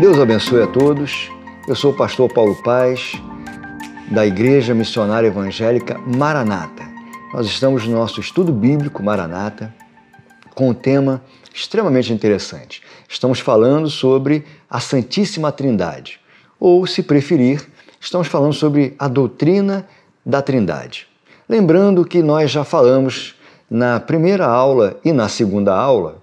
Deus abençoe a todos. Eu sou o pastor Paulo Paz, da Igreja Missionária Evangélica Maranata. Nós estamos no nosso estudo bíblico Maranata com um tema extremamente interessante. Estamos falando sobre a Santíssima Trindade, ou, se preferir, estamos falando sobre a doutrina da Trindade. Lembrando que nós já falamos na primeira aula e na segunda aula,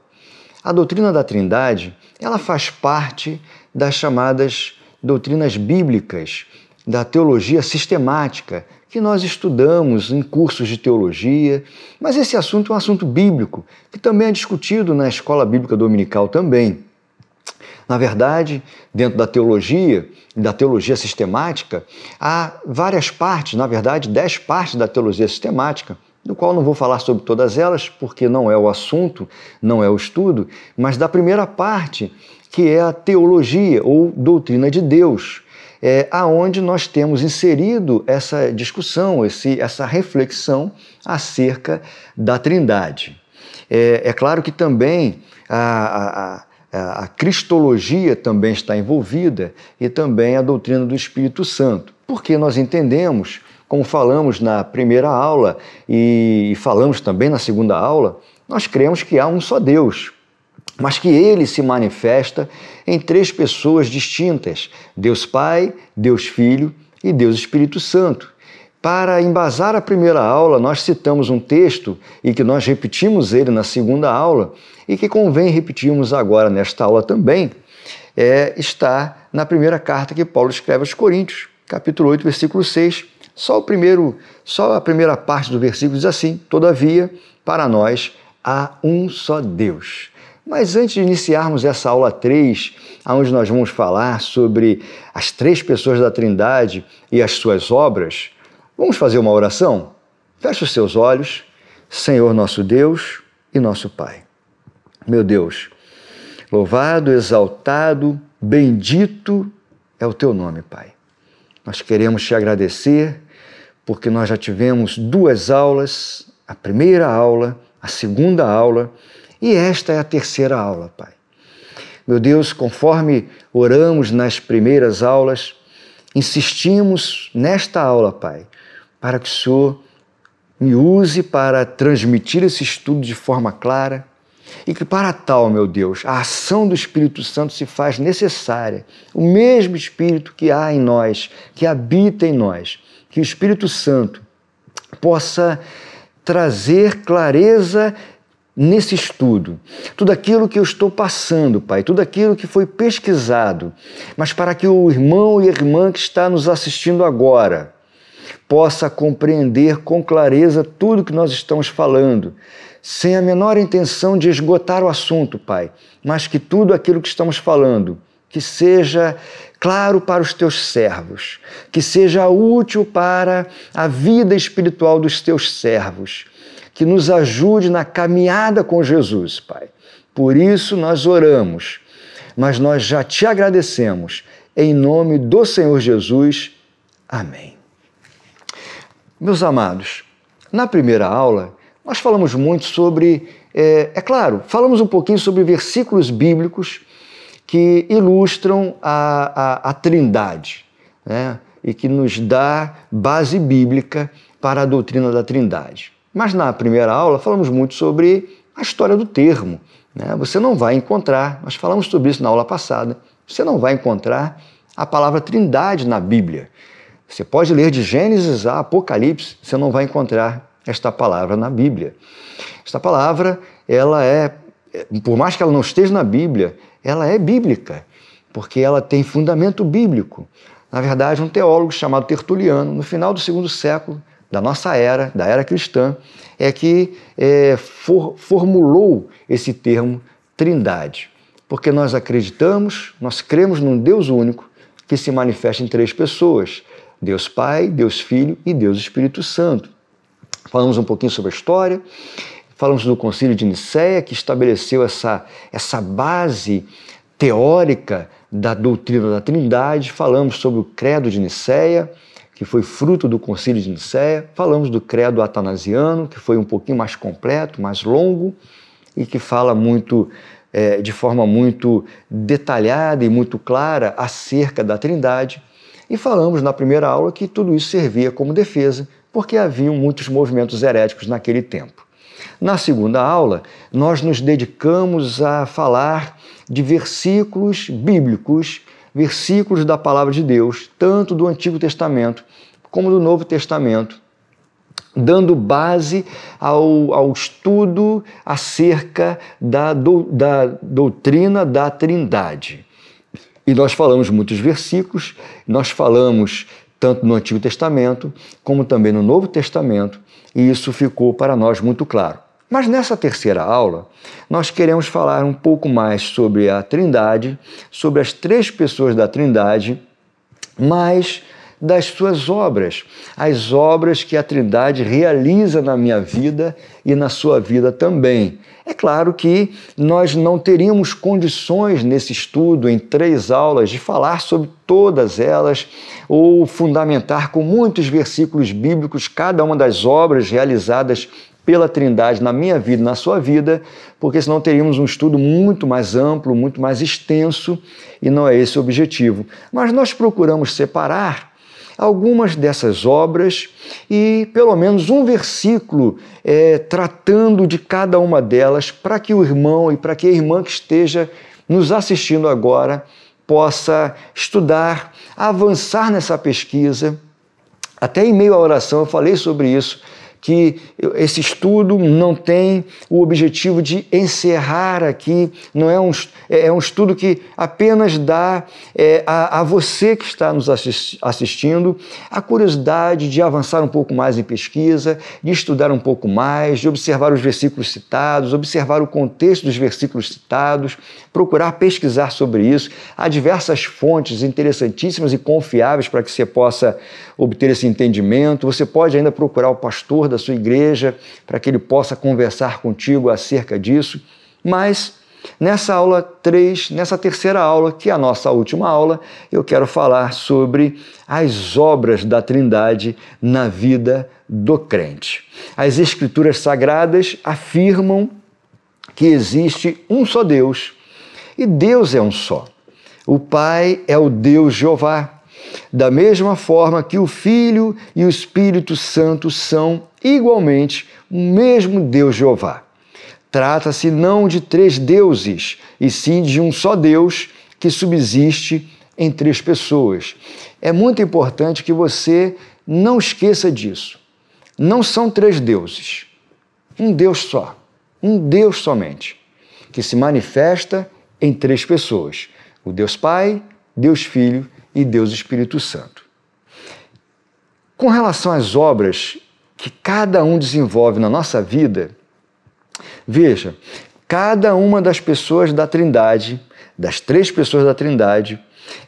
a doutrina da Trindade, ela faz parte das chamadas doutrinas bíblicas, da teologia sistemática, que nós estudamos em cursos de teologia, mas esse assunto é um assunto bíblico, que também é discutido na escola bíblica dominical também. Na verdade, dentro da teologia e da teologia sistemática, há várias partes, na verdade, dez partes da teologia sistemática, do qual não vou falar sobre todas elas, porque não é o assunto, não é o estudo, mas da primeira parte, que é a teologia ou doutrina de Deus, é, aonde nós temos inserido essa discussão, esse, essa reflexão acerca da Trindade. É, é claro que também a, a, a, a cristologia também está envolvida e também a doutrina do Espírito Santo, porque nós entendemos como falamos na primeira aula e falamos também na segunda aula, nós cremos que há um só Deus, mas que ele se manifesta em três pessoas distintas: Deus Pai, Deus Filho e Deus Espírito Santo. Para embasar a primeira aula, nós citamos um texto e que nós repetimos ele na segunda aula e que convém repetirmos agora nesta aula também, é, está na primeira carta que Paulo escreve aos Coríntios, capítulo 8, versículo 6, só o primeiro, só a primeira parte do versículo diz assim: Todavia, para nós há um só Deus. Mas antes de iniciarmos essa aula 3, onde nós vamos falar sobre as três pessoas da Trindade e as suas obras, vamos fazer uma oração? Feche os seus olhos, Senhor nosso Deus e nosso Pai. Meu Deus, louvado, exaltado, bendito é o teu nome, Pai. Nós queremos te agradecer porque nós já tivemos duas aulas, a primeira aula, a segunda aula e esta é a terceira aula, Pai. Meu Deus, conforme oramos nas primeiras aulas, insistimos nesta aula, Pai, para que o Senhor me use para transmitir esse estudo de forma clara, e que para tal, meu Deus, a ação do Espírito Santo se faz necessária. O mesmo Espírito que há em nós, que habita em nós, que o Espírito Santo possa trazer clareza nesse estudo, tudo aquilo que eu estou passando, Pai, tudo aquilo que foi pesquisado, mas para que o irmão e a irmã que está nos assistindo agora possa compreender com clareza tudo que nós estamos falando, sem a menor intenção de esgotar o assunto, Pai, mas que tudo aquilo que estamos falando, que seja claro para os teus servos, que seja útil para a vida espiritual dos teus servos, que nos ajude na caminhada com Jesus, Pai. Por isso nós oramos, mas nós já te agradecemos. Em nome do Senhor Jesus. Amém. Meus amados, na primeira aula nós falamos muito sobre, é, é, claro, falamos um pouquinho sobre versículos bíblicos que ilustram a, a, a Trindade né? e que nos dá base bíblica para a doutrina da Trindade. Mas na primeira aula falamos muito sobre a história do termo. Né? Você não vai encontrar, nós falamos sobre isso na aula passada, você não vai encontrar a palavra Trindade na Bíblia. Você pode ler de Gênesis a Apocalipse, você não vai encontrar esta palavra na Bíblia. Esta palavra, ela é, por mais que ela não esteja na Bíblia, ela é bíblica, porque ela tem fundamento bíblico. Na verdade, um teólogo chamado Tertuliano, no final do segundo século da nossa era, da era cristã, é que é, for, formulou esse termo trindade, porque nós acreditamos, nós cremos num Deus único que se manifesta em três pessoas: Deus Pai, Deus Filho e Deus Espírito Santo. Falamos um pouquinho sobre a história, falamos do Concílio de Nicéia, que estabeleceu essa, essa base teórica da doutrina da Trindade, falamos sobre o Credo de Nicéia, que foi fruto do Concílio de Nicéia, falamos do Credo Atanasiano, que foi um pouquinho mais completo, mais longo e que fala muito é, de forma muito detalhada e muito clara acerca da Trindade. E falamos na primeira aula que tudo isso servia como defesa porque haviam muitos movimentos heréticos naquele tempo. Na segunda aula, nós nos dedicamos a falar de versículos bíblicos, versículos da palavra de Deus, tanto do Antigo Testamento como do Novo Testamento, dando base ao, ao estudo acerca da, do, da doutrina da Trindade. E nós falamos muitos versículos, nós falamos tanto no Antigo Testamento como também no Novo Testamento, e isso ficou para nós muito claro. Mas nessa terceira aula, nós queremos falar um pouco mais sobre a Trindade, sobre as três pessoas da Trindade, mas das suas obras, as obras que a Trindade realiza na minha vida e na sua vida também. É claro que nós não teríamos condições nesse estudo, em três aulas, de falar sobre todas elas ou fundamentar com muitos versículos bíblicos cada uma das obras realizadas pela Trindade na minha vida e na sua vida, porque senão teríamos um estudo muito mais amplo, muito mais extenso, e não é esse o objetivo. Mas nós procuramos separar algumas dessas obras e pelo menos um versículo é, tratando de cada uma delas para que o irmão e para que a irmã que esteja nos assistindo agora possa estudar avançar nessa pesquisa. Até em meio à oração eu falei sobre isso, que esse estudo não tem o objetivo de encerrar aqui, não é um, é, é um estudo que apenas dá é, a, a, você que está nos assistindo a curiosidade de avançar um pouco mais em pesquisa, de estudar um pouco mais, de observar os versículos citados, observar o contexto dos versículos citados, procurar pesquisar sobre isso. Há diversas fontes interessantíssimas e confiáveis para que você possa obter esse entendimento. Você pode ainda procurar o pastor da sua igreja, para que ele possa conversar contigo acerca disso. Mas nessa aula 3, nessa terceira aula, que é a nossa última aula, eu quero falar sobre as obras da Trindade na vida do crente. As Escrituras Sagradas afirmam que existe um só Deus e Deus é um só. O Pai é o Deus Jeová. Da mesma forma que o Filho e o Espírito Santo são igualmente o mesmo Deus Jeová. Trata-se não de três deuses, e sim de um só Deus que subsiste em três pessoas. É muito importante que você não esqueça disso. Não são três deuses. Um Deus só. Um Deus somente. Que se manifesta em três pessoas: o Deus Pai, Deus Filho e Deus Espírito Santo. Com relação às obras que cada um desenvolve na nossa vida, veja, cada uma das pessoas da Trindade, das três pessoas da Trindade,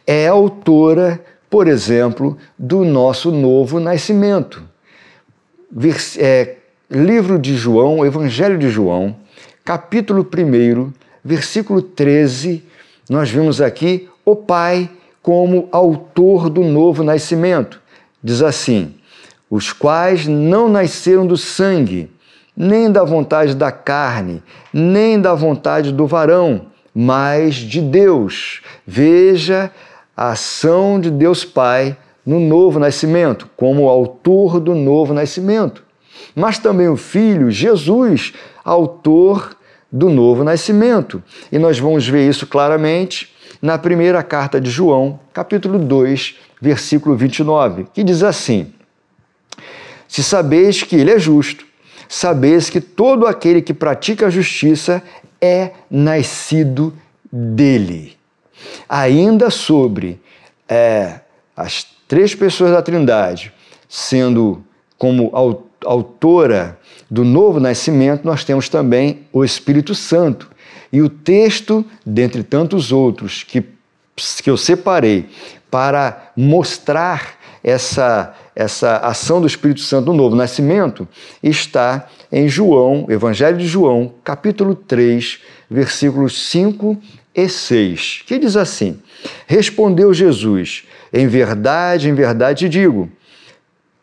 é autora, por exemplo, do nosso novo nascimento. é, livro de João, Evangelho de João, capítulo 1, versículo 13, nós vimos aqui o Pai como autor do novo nascimento. Diz assim: os quais não nasceram do sangue, nem da vontade da carne, nem da vontade do varão, mas de Deus. Veja a ação de Deus Pai no novo nascimento, como autor do novo nascimento. Mas também o Filho, Jesus, autor do novo nascimento. E nós vamos ver isso claramente na primeira carta de João, capítulo 2, versículo 29, que diz assim: Se sabeis que ele é justo, sabeis que todo aquele que pratica a justiça é nascido dele. Ainda sobre é, as três pessoas da Trindade sendo como autora do novo nascimento, nós temos também o Espírito Santo, e o texto, dentre tantos outros que, que eu separei para mostrar essa, essa ação do Espírito Santo no novo nascimento, está em João, Evangelho de João, capítulo 3, versículos 5 e 6, que diz assim: Respondeu Jesus: Em verdade, em verdade digo,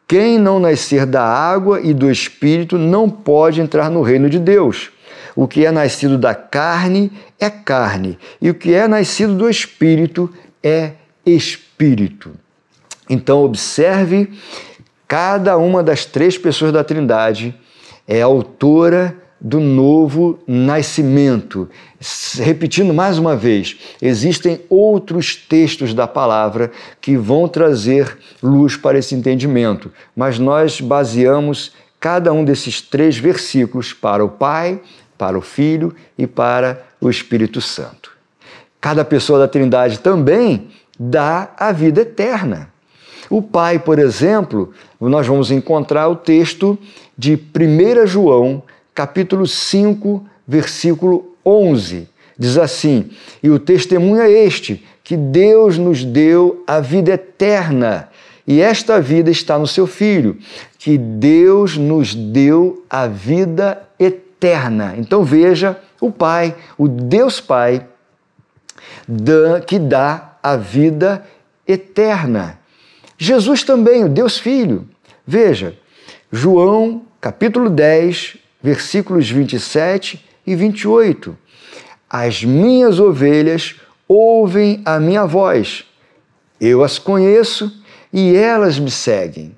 quem não nascer da água e do espírito não pode entrar no reino de Deus. O que é nascido da carne é carne, e o que é nascido do espírito é espírito. Então, observe cada uma das três pessoas da Trindade é autora do novo nascimento. Repetindo mais uma vez, existem outros textos da palavra que vão trazer luz para esse entendimento, mas nós baseamos cada um desses três versículos para o Pai, para o Filho e para o Espírito Santo. Cada pessoa da Trindade também dá a vida eterna. O Pai, por exemplo, nós vamos encontrar o texto de 1 João, capítulo 5, versículo 11. Diz assim: E o testemunho é este, que Deus nos deu a vida eterna, e esta vida está no seu Filho, que Deus nos deu a vida eterna. Então veja o Pai, o Deus Pai, que dá a vida eterna. Jesus também, o Deus Filho. Veja, João capítulo 10, versículos 27 e 28. As minhas ovelhas ouvem a minha voz. Eu as conheço e elas me seguem.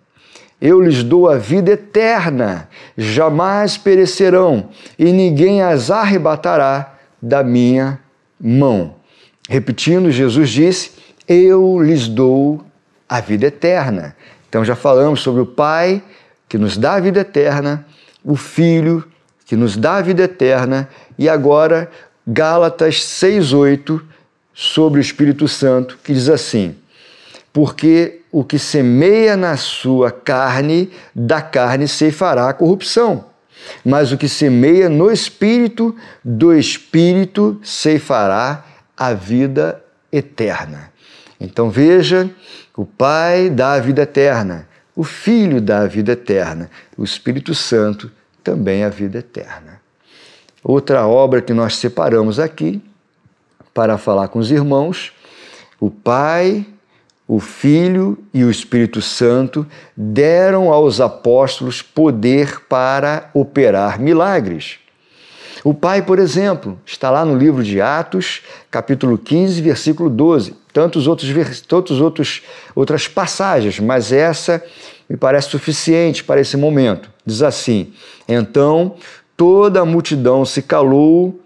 Eu lhes dou a vida eterna, jamais perecerão, e ninguém as arrebatará da minha mão. Repetindo, Jesus disse: Eu lhes dou a vida eterna. Então já falamos sobre o Pai que nos dá a vida eterna, o Filho que nos dá a vida eterna, e agora Gálatas 6:8 sobre o Espírito Santo, que diz assim: Porque o que semeia na sua carne, da carne se fará a corrupção. Mas o que semeia no espírito, do espírito se fará a vida eterna. Então veja, o Pai dá a vida eterna, o Filho dá a vida eterna, o Espírito Santo também a vida eterna. Outra obra que nós separamos aqui para falar com os irmãos, o Pai o Filho e o Espírito Santo deram aos apóstolos poder para operar milagres. O Pai, por exemplo, está lá no livro de Atos, capítulo 15, versículo 12. Tantos outros, tantos outros outras passagens, mas essa me parece suficiente para esse momento. Diz assim: Então toda a multidão se calou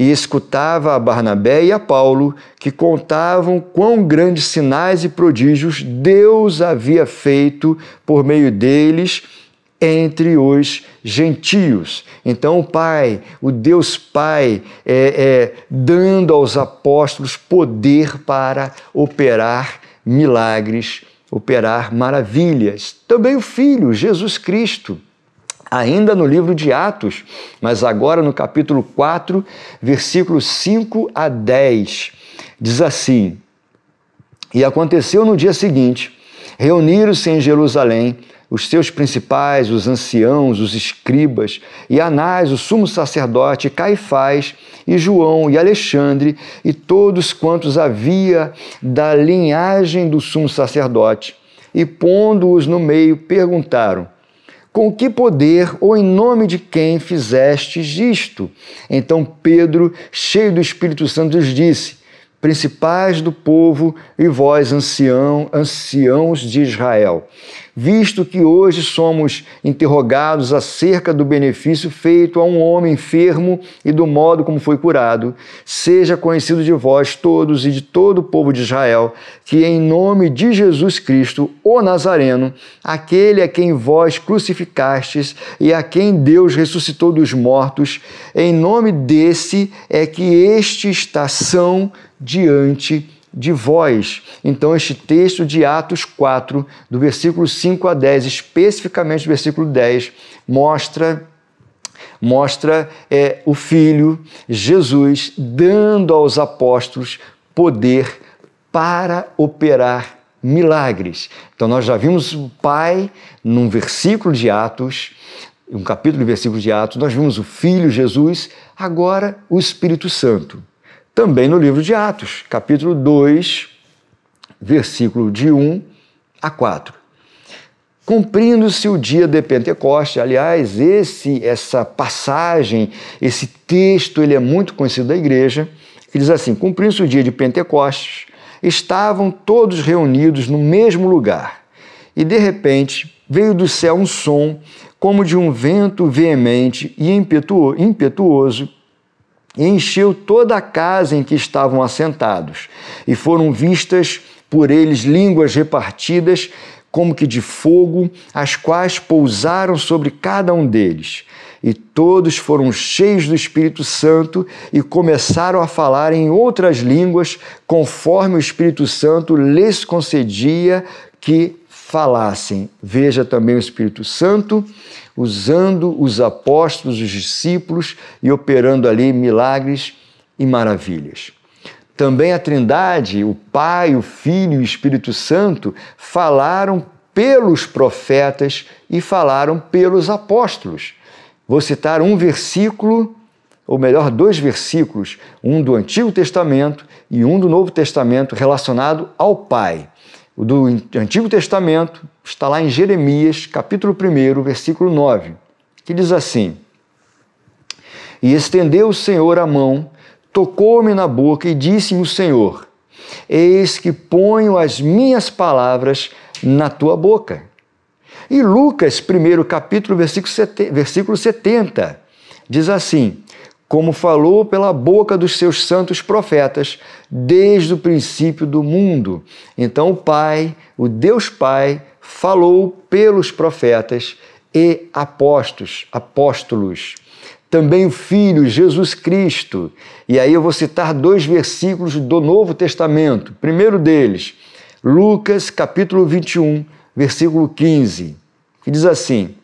e escutava a Barnabé e a Paulo, que contavam quão grandes sinais e prodígios Deus havia feito por meio deles entre os gentios. Então, o Pai, o Deus Pai, é, é, dando aos apóstolos poder para operar milagres, operar maravilhas. Também o Filho, Jesus Cristo ainda no livro de Atos, mas agora no capítulo 4, versículos 5 a 10. Diz assim: E aconteceu no dia seguinte, reuniram-se em Jerusalém os seus principais, os anciãos, os escribas, e Anás, o sumo sacerdote, Caifás, e João, e Alexandre, e todos quantos havia da linhagem do sumo sacerdote. E pondo-os no meio, perguntaram com que poder ou em nome de quem fizestes isto? Então Pedro, cheio do Espírito Santo, lhes disse: Principais do povo e vós, ancião, anciãos de Israel, visto que hoje somos interrogados acerca do benefício feito a um homem enfermo e do modo como foi curado, seja conhecido de vós todos e de todo o povo de Israel, que em nome de Jesus Cristo, o Nazareno, aquele a quem vós crucificastes e a quem Deus ressuscitou dos mortos, em nome desse é que este está são diante de de vós. Então, este texto de Atos 4, do versículo 5 a 10, especificamente do versículo 10, mostra mostra é, o Filho Jesus dando aos apóstolos poder para operar milagres. Então, nós já vimos o Pai num versículo de Atos, um capítulo de versículo de Atos, nós vimos o Filho Jesus, agora o Espírito Santo também no livro de Atos, capítulo 2, versículo de 1 a 4. Cumprindo-se o dia de Pentecoste, aliás, esse essa passagem, esse texto, ele é muito conhecido da igreja, que diz assim: Cumprindo-se o dia de Pentecostes, estavam todos reunidos no mesmo lugar. E de repente veio do céu um som, como de um vento veemente e impetuoso e encheu toda a casa em que estavam assentados, e foram vistas por eles línguas repartidas, como que de fogo, as quais pousaram sobre cada um deles. E todos foram cheios do Espírito Santo e começaram a falar em outras línguas, conforme o Espírito Santo lhes concedia que falassem. Veja também o Espírito Santo usando os apóstolos, os discípulos e operando ali milagres e maravilhas. Também a Trindade, o Pai, o Filho e o Espírito Santo falaram pelos profetas e falaram pelos apóstolos. Vou citar um versículo, ou melhor, dois versículos, um do Antigo Testamento e um do Novo Testamento relacionado ao Pai. O do Antigo Testamento está lá em Jeremias, capítulo 1, versículo 9, que diz assim: E estendeu o Senhor a mão, tocou-me na boca e disse-me o Senhor: Eis que ponho as minhas palavras na tua boca. E Lucas, primeiro capítulo, versículo 70, diz assim: como falou pela boca dos seus santos profetas desde o princípio do mundo. Então o Pai, o Deus Pai, falou pelos profetas e apóstolos, apóstolos. Também o Filho, Jesus Cristo. E aí eu vou citar dois versículos do Novo Testamento. Primeiro deles, Lucas capítulo 21, versículo 15, que diz assim: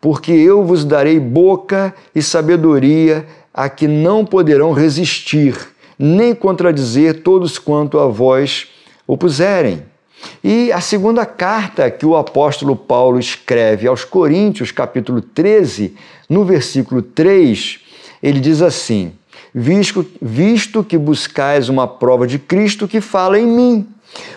Porque eu vos darei boca e sabedoria a que não poderão resistir, nem contradizer todos quanto a vós opuserem. E a segunda carta que o apóstolo Paulo escreve aos Coríntios, capítulo 13, no versículo 3, ele diz assim: visto, visto que buscais uma prova de Cristo que fala em mim,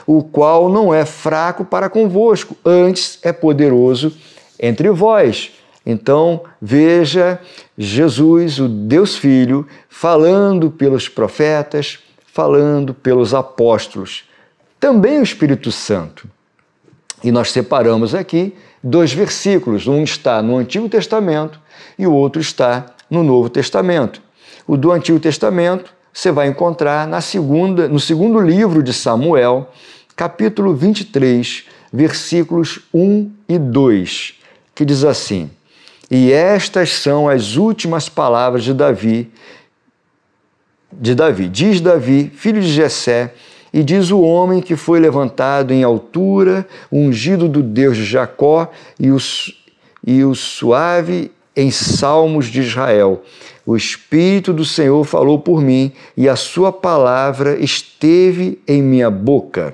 o qual não é fraco para convosco, antes é poderoso entre vós. Então, veja Jesus, o Deus Filho, falando pelos profetas, falando pelos apóstolos, também o Espírito Santo. E nós separamos aqui dois versículos, um está no Antigo Testamento e o outro está no Novo Testamento. O do Antigo Testamento você vai encontrar na segunda, no segundo livro de Samuel, capítulo 23, versículos 1 e 2, que diz assim: e estas são as últimas palavras de Davi. De Davi, diz Davi, filho de Jessé, e diz o homem que foi levantado em altura, ungido do Deus de Jacó e o, e o suave em salmos de Israel. O Espírito do Senhor falou por mim e a sua palavra esteve em minha boca.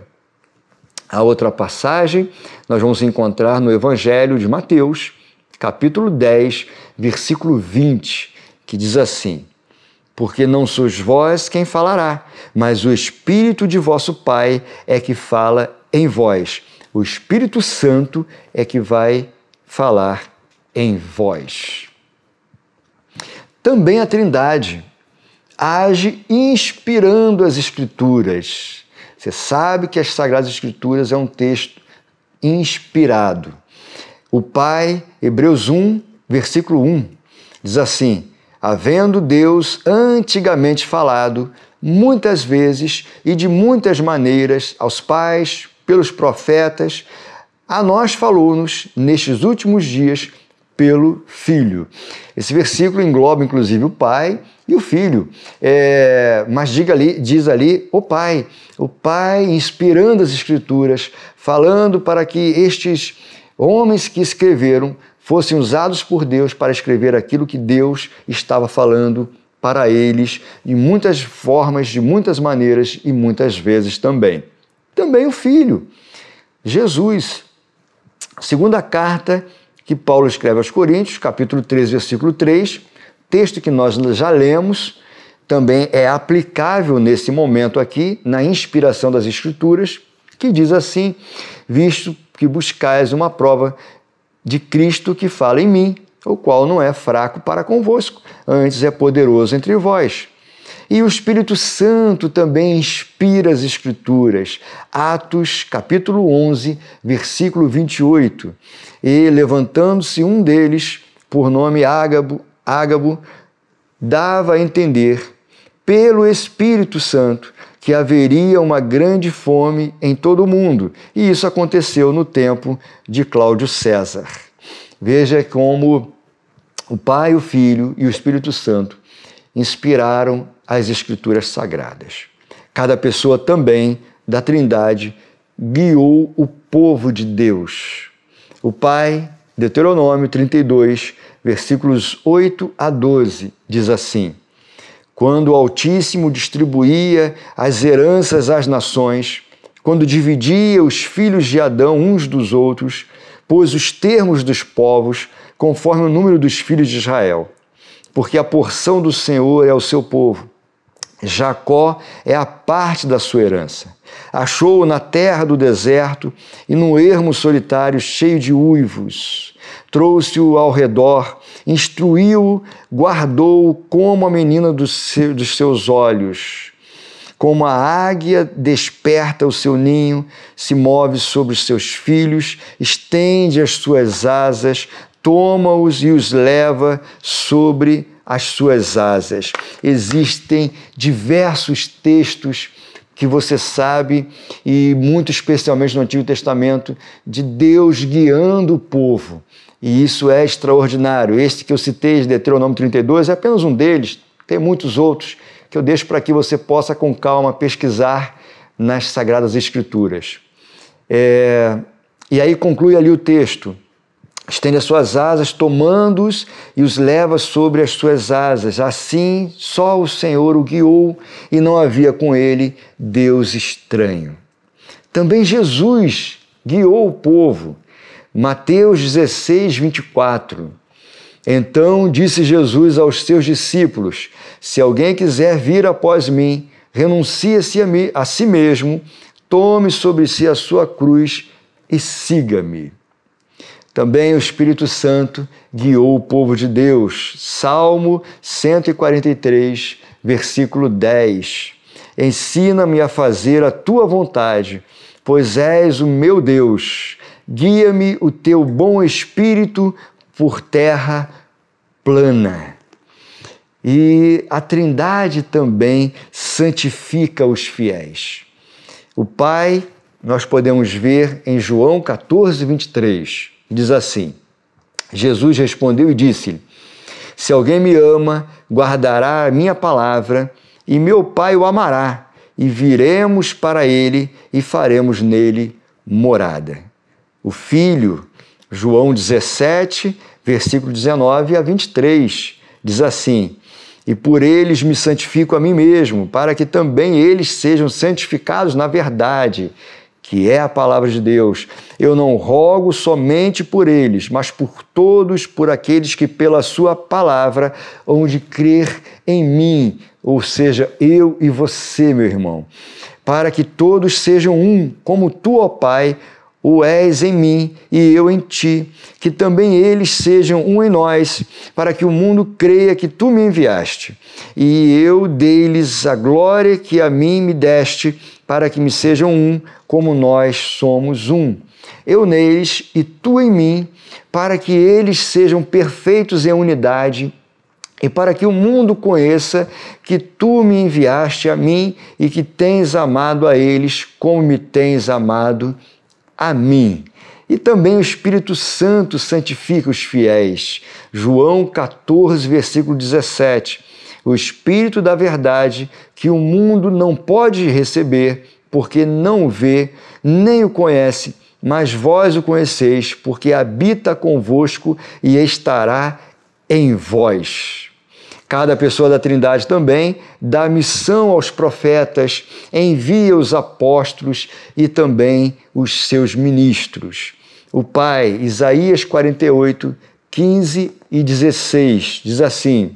A outra passagem nós vamos encontrar no Evangelho de Mateus, capítulo 10, versículo 20, que diz assim: Porque não sois vós quem falará, mas o Espírito de vosso Pai é que fala em vós. O Espírito Santo é que vai falar em vós. Também a Trindade age inspirando as Escrituras. Você sabe que as Sagradas Escrituras é um texto inspirado o Pai, Hebreus 1, versículo 1, diz assim: Havendo Deus antigamente falado, muitas vezes e de muitas maneiras aos pais, pelos profetas, a nós falou-nos nestes últimos dias pelo Filho. Esse versículo engloba inclusive o Pai e o Filho. É, mas diga ali, diz ali o Pai. O Pai inspirando as Escrituras, falando para que estes homens que escreveram fossem usados por Deus para escrever aquilo que Deus estava falando para eles, de muitas formas, de muitas maneiras e muitas vezes também. Também o Filho, Jesus. Segunda carta que Paulo escreve aos Coríntios, capítulo 3, versículo 3, texto que nós já lemos, também é aplicável nesse momento aqui, na inspiração das Escrituras, que diz assim: Visto que buscais uma prova de Cristo que fala em mim, o qual não é fraco para convosco, antes é poderoso entre vós. E o Espírito Santo também inspira as Escrituras. Atos, capítulo 11, versículo 28. E levantando-se um deles, por nome Ágabo, Ágabo, dava a entender, pelo Espírito Santo, que haveria uma grande fome em todo o mundo, e isso aconteceu no tempo de Cláudio César. Veja como o Pai, o Filho e o Espírito Santo inspiraram as Escrituras Sagradas. Cada pessoa também da Trindade guiou o povo de Deus. O Pai, Deuteronômio 32, versículos 8 a 12, diz assim: quando o Altíssimo distribuía as heranças às nações, quando dividia os filhos de Adão uns dos outros, pôs os termos dos povos conforme o número dos filhos de Israel. Porque a porção do Senhor é o seu povo Jacó é a parte da sua herança. Achou-o na terra do deserto e num ermo solitário cheio de uivos. Trouxe-o ao redor, instruiu-o, guardou-o como a menina dos seus olhos. Como a águia desperta o seu ninho, se move sobre os seus filhos, estende as suas asas, toma-os e os leva sobre as suas asas. Existem diversos textos que você sabe, e muito especialmente no Antigo Testamento, de Deus guiando o povo. E isso é extraordinário. Este que eu citei, de Deuteronômio 32, é apenas um deles, tem muitos outros que eu deixo para que você possa com calma pesquisar nas Sagradas Escrituras. É... E aí conclui ali o texto. Estende as suas asas, tomando-os e os leva sobre as suas asas. Assim, só o Senhor o guiou e não havia com ele Deus estranho. Também Jesus guiou o povo. Mateus 16, 24. Então disse Jesus aos seus discípulos: Se alguém quiser vir após mim, renuncie-se a, a si mesmo, tome sobre si a sua cruz e siga-me. Também o Espírito Santo guiou o povo de Deus. Salmo 143, versículo 10. Ensina-me a fazer a tua vontade, pois és o meu Deus. Guia-me o teu bom espírito por terra plana. E a Trindade também santifica os fiéis. O Pai, nós podemos ver em João 14, 23 diz assim: Jesus respondeu e disse-lhe: Se alguém me ama, guardará a minha palavra, e meu Pai o amará, e viremos para ele e faremos nele morada. O filho, João 17, versículo 19 a 23, diz assim: E por eles me santifico a mim mesmo, para que também eles sejam santificados na verdade que é a palavra de Deus, eu não rogo somente por eles, mas por todos, por aqueles que pela sua palavra hão de crer em mim, ou seja, eu e você, meu irmão, para que todos sejam um, como tu, ó Pai, o és em mim e eu em ti, que também eles sejam um em nós, para que o mundo creia que tu me enviaste. E eu dei-lhes a glória que a mim me deste, para que me sejam um, como nós somos um. Eu neles e tu em mim, para que eles sejam perfeitos em unidade e para que o mundo conheça que tu me enviaste a mim e que tens amado a eles como me tens amado a mim. E também o Espírito Santo santifica os fiéis. João 14, versículo 17 o Espírito da Verdade, que o mundo não pode receber, porque não o vê, nem o conhece, mas vós o conheceis, porque habita convosco e estará em vós. Cada pessoa da Trindade também dá missão aos profetas, envia os apóstolos e também os seus ministros. O Pai, Isaías 48, 15 e 16, diz assim: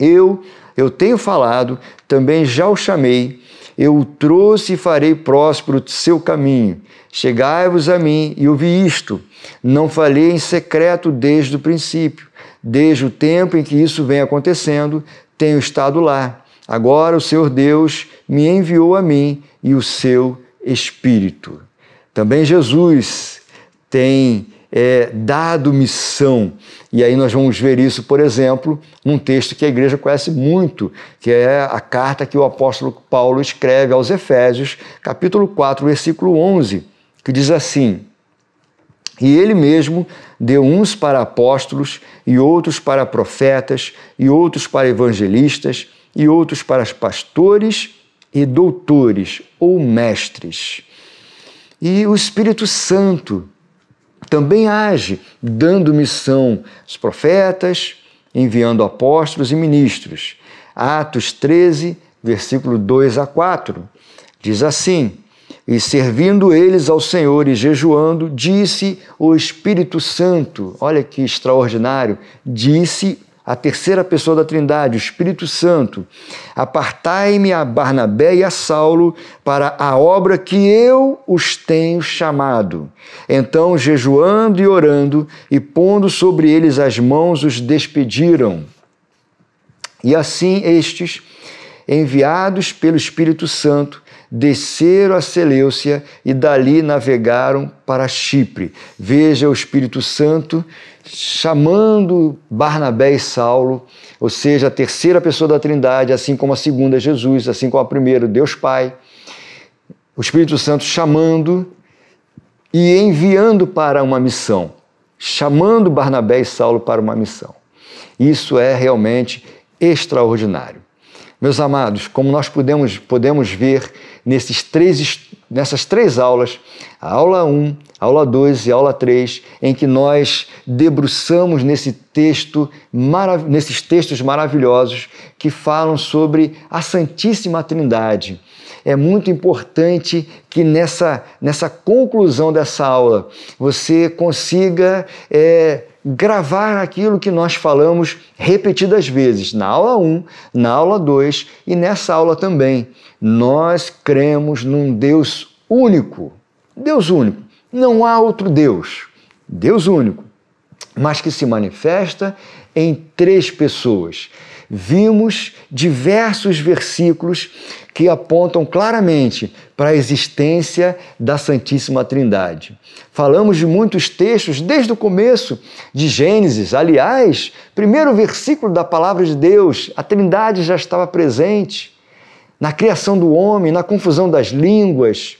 eu, eu tenho falado, também já o chamei, eu o trouxe e farei próspero o seu caminho. Chegai-vos a mim e ouvi isto. Não falei em secreto desde o princípio. Desde o tempo em que isso vem acontecendo, tenho estado lá. Agora o Senhor Deus me enviou a mim e o seu Espírito. Também Jesus tem é, dado missão. E aí nós vamos ver isso, por exemplo, num texto que a igreja conhece muito, que é a carta que o apóstolo Paulo escreve aos Efésios, capítulo 4, versículo 11, que diz assim: E ele mesmo deu uns para apóstolos, e outros para profetas, e outros para evangelistas, e outros para pastores e doutores ou mestres. E o Espírito Santo também age dando missão aos profetas, enviando apóstolos e ministros. Atos 13, versículo 2 a 4, diz assim: E servindo eles ao Senhor e jejuando, disse o Espírito Santo, olha que extraordinário, disse a terceira pessoa da Trindade, o Espírito Santo, apartai-me a Barnabé e a Saulo para a obra que eu os tenho chamado. Então, jejuando e orando e pondo sobre eles as mãos, os despediram. E assim estes, enviados pelo Espírito Santo, desceram a Seleucia e dali navegaram para Chipre. Veja o Espírito Santo chamando Barnabé e Saulo, ou seja, a terceira pessoa da Trindade, assim como a segunda é Jesus, assim como a primeira, Deus Pai, o Espírito Santo chamando e enviando para uma missão, chamando Barnabé e Saulo para uma missão. Isso é realmente extraordinário. Meus amados, como nós podemos, podemos ver nesses três, nessas três aulas, a aula 1, aula 2 e aula 3, em que nós debruçamos nesse texto, nesses textos maravilhosos que falam sobre a Santíssima Trindade. É muito importante que nessa, nessa conclusão dessa aula você consiga é, gravar aquilo que nós falamos repetidas vezes, na aula 1, na aula 2 e nessa aula também. Nós cremos num Deus único. Deus único não há outro Deus, Deus único, mas que se manifesta em três pessoas. Vimos diversos versículos que apontam claramente para a existência da Santíssima Trindade. Falamos de muitos textos desde o começo de Gênesis. Aliás, primeiro versículo da palavra de Deus, a Trindade já estava presente na criação do homem, na confusão das línguas.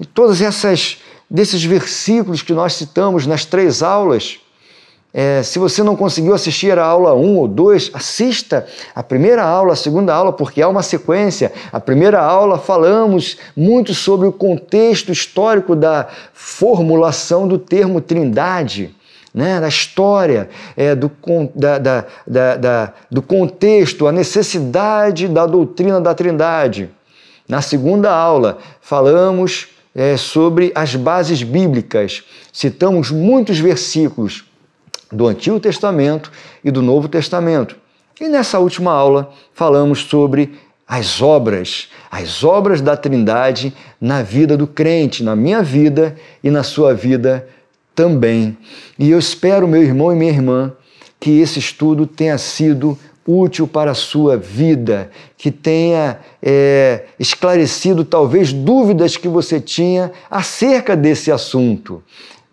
E todas essas desses versículos que nós citamos nas três aulas. É, se você não conseguiu assistir a aula 1 um ou 2, assista a primeira aula, a segunda aula, porque há uma sequência. A primeira aula falamos muito sobre o contexto histórico da formulação do termo trindade, né? da história, é, do, da, da, da, do contexto, a necessidade da doutrina da trindade. Na segunda aula, falamos é, sobre as bases bíblicas. Citamos muitos versículos do Antigo Testamento e do Novo Testamento. E nessa última aula falamos sobre as obras, as obras da Trindade na vida do crente, na minha vida e na sua vida também. E eu espero, meu irmão e minha irmã, que esse estudo tenha sido útil para a sua vida, que tenha é, esclarecido talvez dúvidas que você tinha acerca desse assunto.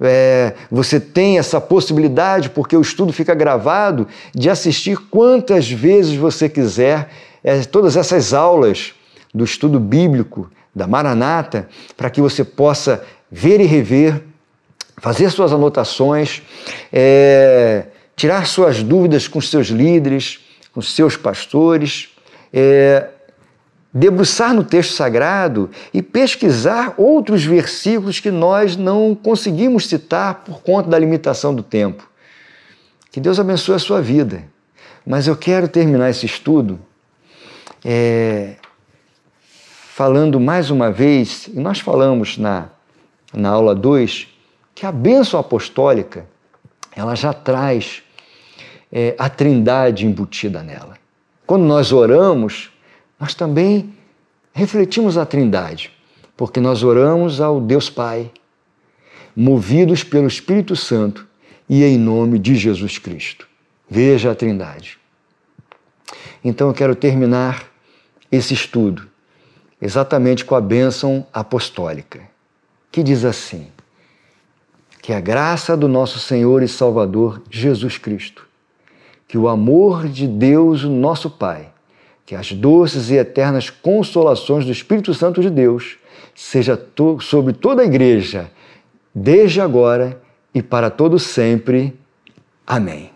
É, você tem essa possibilidade, porque o estudo fica gravado, de assistir quantas vezes você quiser é, todas essas aulas do estudo bíblico da Maranata, para que você possa ver e rever, fazer suas anotações, é, tirar suas dúvidas com seus líderes, com seus pastores, é, debruçar no texto sagrado e pesquisar outros versículos que nós não conseguimos citar por conta da limitação do tempo. Que Deus abençoe a sua vida. Mas eu quero terminar esse estudo é, falando mais uma vez, e nós falamos na, na aula 2, que a bênção apostólica ela já traz é, a trindade embutida nela. Quando nós oramos, nós também refletimos a trindade, porque nós oramos ao Deus Pai, movidos pelo Espírito Santo e em nome de Jesus Cristo. Veja a trindade. Então eu quero terminar esse estudo exatamente com a bênção apostólica, que diz assim: que a graça do nosso Senhor e Salvador Jesus Cristo, que o amor de Deus, o nosso Pai, que as doces e eternas consolações do Espírito Santo de Deus seja to sobre toda a igreja, desde agora e para todo sempre. Amém.